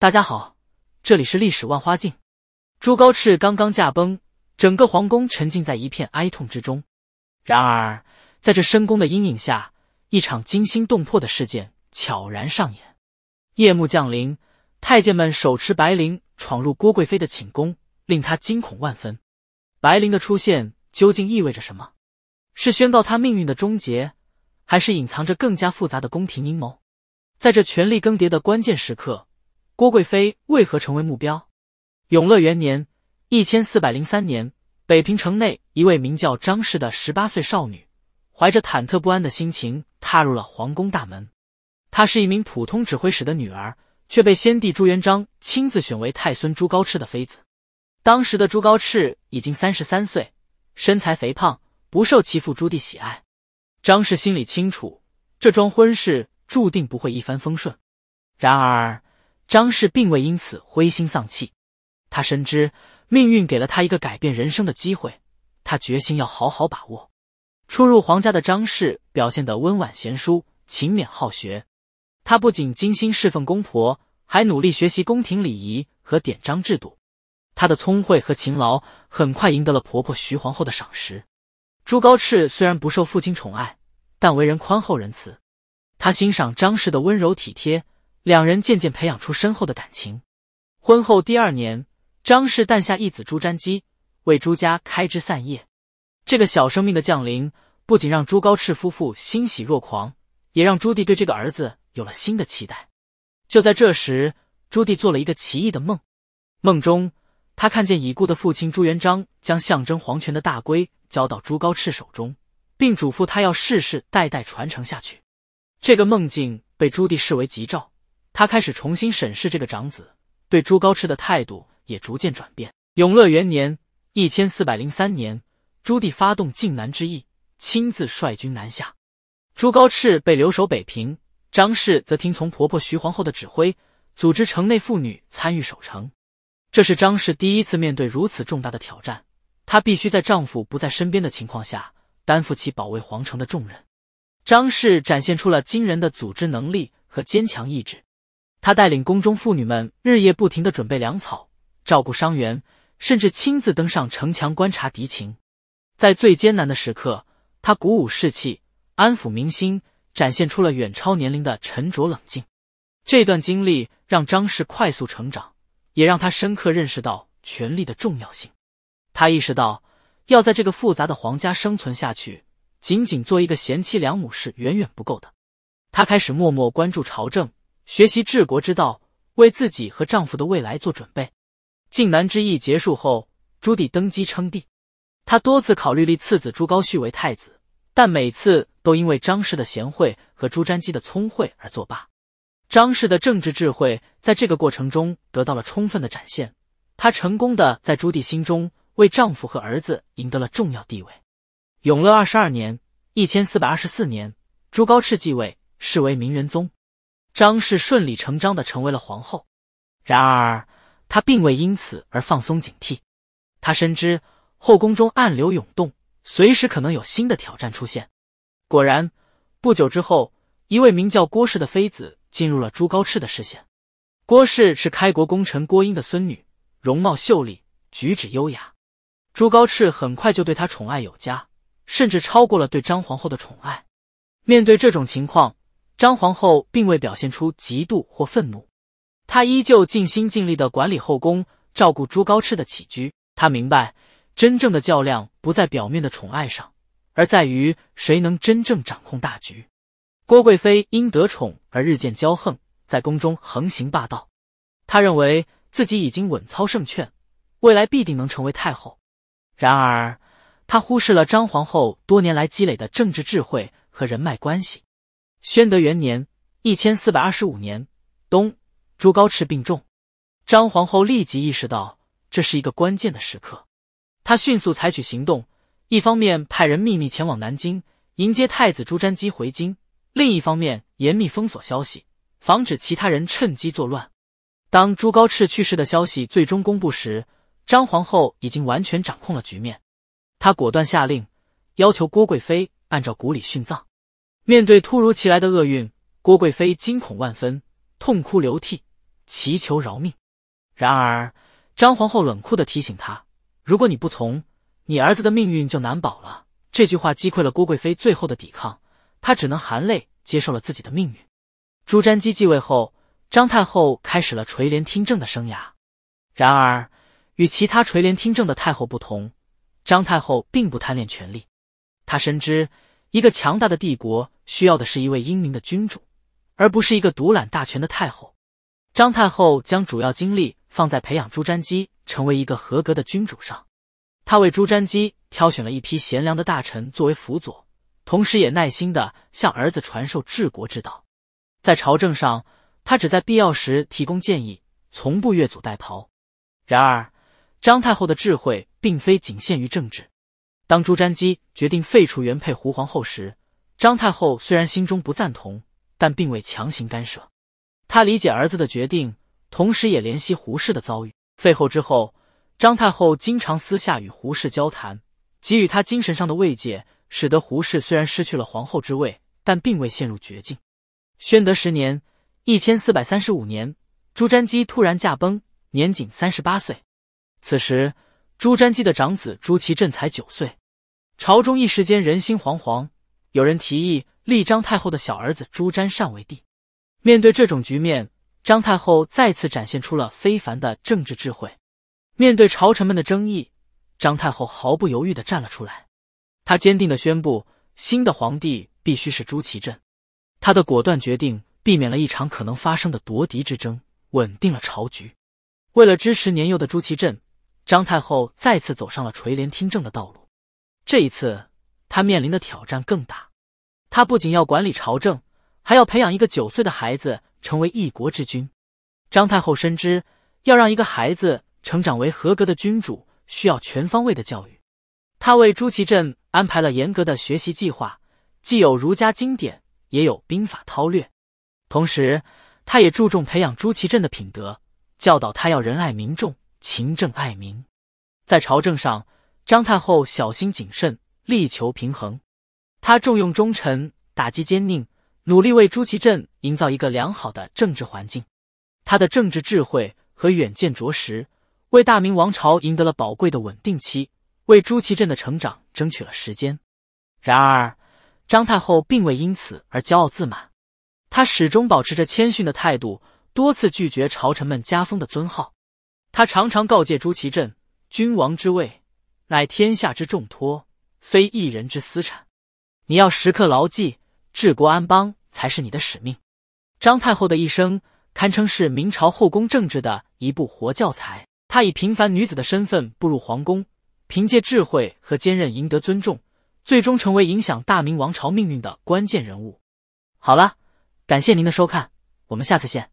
大家好，这里是历史万花镜。朱高炽刚刚驾崩，整个皇宫沉浸在一片哀痛之中。然而，在这深宫的阴影下，一场惊心动魄的事件悄然上演。夜幕降临，太监们手持白绫闯入郭贵妃的寝宫，令她惊恐万分。白绫的出现究竟意味着什么？是宣告她命运的终结，还是隐藏着更加复杂的宫廷阴谋？在这权力更迭的关键时刻。郭贵妃为何成为目标？永乐元年（一千四百零三年），北平城内一位名叫张氏的十八岁少女，怀着忐忑不安的心情踏入了皇宫大门。她是一名普通指挥使的女儿，却被先帝朱元璋亲自选为太孙朱高炽的妃子。当时的朱高炽已经三十三岁，身材肥胖，不受其父朱棣喜爱。张氏心里清楚，这桩婚事注定不会一帆风顺。然而，张氏并未因此灰心丧气，他深知命运给了他一个改变人生的机会，他决心要好好把握。初入皇家的张氏表现的温婉贤淑、勤勉好学，他不仅精心侍奉公婆，还努力学习宫廷礼仪和典章制度。他的聪慧和勤劳很快赢得了婆婆徐皇后的赏识。朱高炽虽然不受父亲宠爱，但为人宽厚仁慈，他欣赏张氏的温柔体贴。两人渐渐培养出深厚的感情。婚后第二年，张氏诞下一子朱瞻基，为朱家开枝散叶。这个小生命的降临，不仅让朱高炽夫妇欣喜若狂，也让朱棣对这个儿子有了新的期待。就在这时，朱棣做了一个奇异的梦，梦中他看见已故的父亲朱元璋将象征皇权的大圭交到朱高炽手中，并嘱咐他要世世代代传承下去。这个梦境被朱棣视为吉兆。他开始重新审视这个长子，对朱高炽的态度也逐渐转变。永乐元年（一千四百零三年），朱棣发动靖难之役，亲自率军南下。朱高炽被留守北平，张氏则听从婆婆徐皇后的指挥，组织城内妇女参与守城。这是张氏第一次面对如此重大的挑战，她必须在丈夫不在身边的情况下，担负起保卫皇城的重任。张氏展现出了惊人的组织能力和坚强意志。他带领宫中妇女们日夜不停的准备粮草，照顾伤员，甚至亲自登上城墙观察敌情。在最艰难的时刻，他鼓舞士气，安抚民心，展现出了远超年龄的沉着冷静。这段经历让张氏快速成长，也让他深刻认识到权力的重要性。他意识到，要在这个复杂的皇家生存下去，仅仅做一个贤妻良母是远远不够的。他开始默默关注朝政。学习治国之道，为自己和丈夫的未来做准备。靖难之役结束后，朱棣登基称帝。他多次考虑立次子朱高煦为太子，但每次都因为张氏的贤惠和朱瞻基的聪慧而作罢。张氏的政治智慧在这个过程中得到了充分的展现，她成功的在朱棣心中为丈夫和儿子赢得了重要地位。永乐二十二年（一千四百二十四年），朱高炽继位，是为明仁宗。张氏顺理成章的成为了皇后，然而她并未因此而放松警惕。她深知后宫中暗流涌动，随时可能有新的挑战出现。果然，不久之后，一位名叫郭氏的妃子进入了朱高炽的视线。郭氏是开国功臣郭英的孙女，容貌秀丽，举止优雅。朱高炽很快就对她宠爱有加，甚至超过了对张皇后的宠爱。面对这种情况，张皇后并未表现出嫉妒或愤怒，她依旧尽心尽力的管理后宫，照顾朱高炽的起居。她明白，真正的较量不在表面的宠爱上，而在于谁能真正掌控大局。郭贵妃因得宠而日渐骄横，在宫中横行霸道。她认为自己已经稳操胜券，未来必定能成为太后。然而，她忽视了张皇后多年来积累的政治智慧和人脉关系。宣德元年，一千四百二十五年冬，朱高炽病重，张皇后立即意识到这是一个关键的时刻，她迅速采取行动，一方面派人秘密前往南京迎接太子朱瞻基回京，另一方面严密封锁消息，防止其他人趁机作乱。当朱高炽去世的消息最终公布时，张皇后已经完全掌控了局面，她果断下令，要求郭贵妃按照古礼殉葬。面对突如其来的厄运，郭贵妃惊恐万分，痛哭流涕，祈求饶命。然而，张皇后冷酷地提醒她：“如果你不从，你儿子的命运就难保了。”这句话击溃了郭贵妃最后的抵抗，她只能含泪接受了自己的命运。朱瞻基继位后，张太后开始了垂帘听政的生涯。然而，与其他垂帘听政的太后不同，张太后并不贪恋权力。她深知，一个强大的帝国。需要的是一位英明的君主，而不是一个独揽大权的太后。张太后将主要精力放在培养朱瞻基成为一个合格的君主上。他为朱瞻基挑选了一批贤良的大臣作为辅佐，同时也耐心的向儿子传授治国之道。在朝政上，他只在必要时提供建议，从不越俎代庖。然而，张太后的智慧并非仅限于政治。当朱瞻基决定废除原配胡皇后时，张太后虽然心中不赞同，但并未强行干涉。她理解儿子的决定，同时也怜惜胡适的遭遇。废后之后，张太后经常私下与胡适交谈，给予他精神上的慰藉，使得胡适虽然失去了皇后之位，但并未陷入绝境。宣德十年（一千四百三十五年），朱瞻基突然驾崩，年仅三十八岁。此时，朱瞻基的长子朱祁镇才九岁，朝中一时间人心惶惶。有人提议立张太后的小儿子朱瞻善为帝。面对这种局面，张太后再次展现出了非凡的政治智慧。面对朝臣们的争议，张太后毫不犹豫地站了出来，她坚定地宣布，新的皇帝必须是朱祁镇。他的果断决定避免了一场可能发生的夺嫡之争，稳定了朝局。为了支持年幼的朱祁镇，张太后再次走上了垂帘听政的道路。这一次。他面临的挑战更大，他不仅要管理朝政，还要培养一个九岁的孩子成为一国之君。张太后深知，要让一个孩子成长为合格的君主，需要全方位的教育。他为朱祁镇安排了严格的学习计划，既有儒家经典，也有兵法韬略。同时，他也注重培养朱祁镇的品德，教导他要仁爱民众、勤政爱民。在朝政上，张太后小心谨慎。力求平衡，他重用忠臣，打击奸佞，努力为朱祁镇营造一个良好的政治环境。他的政治智慧和远见卓识，为大明王朝赢得了宝贵的稳定期，为朱祁镇的成长争取了时间。然而，张太后并未因此而骄傲自满，她始终保持着谦逊的态度，多次拒绝朝臣们加封的尊号。他常常告诫朱祁镇：“君王之位，乃天下之重托。”非一人之私产，你要时刻牢记，治国安邦才是你的使命。张太后的一生堪称是明朝后宫政治的一部活教材。她以平凡女子的身份步入皇宫，凭借智慧和坚韧赢得尊重，最终成为影响大明王朝命运的关键人物。好了，感谢您的收看，我们下次见。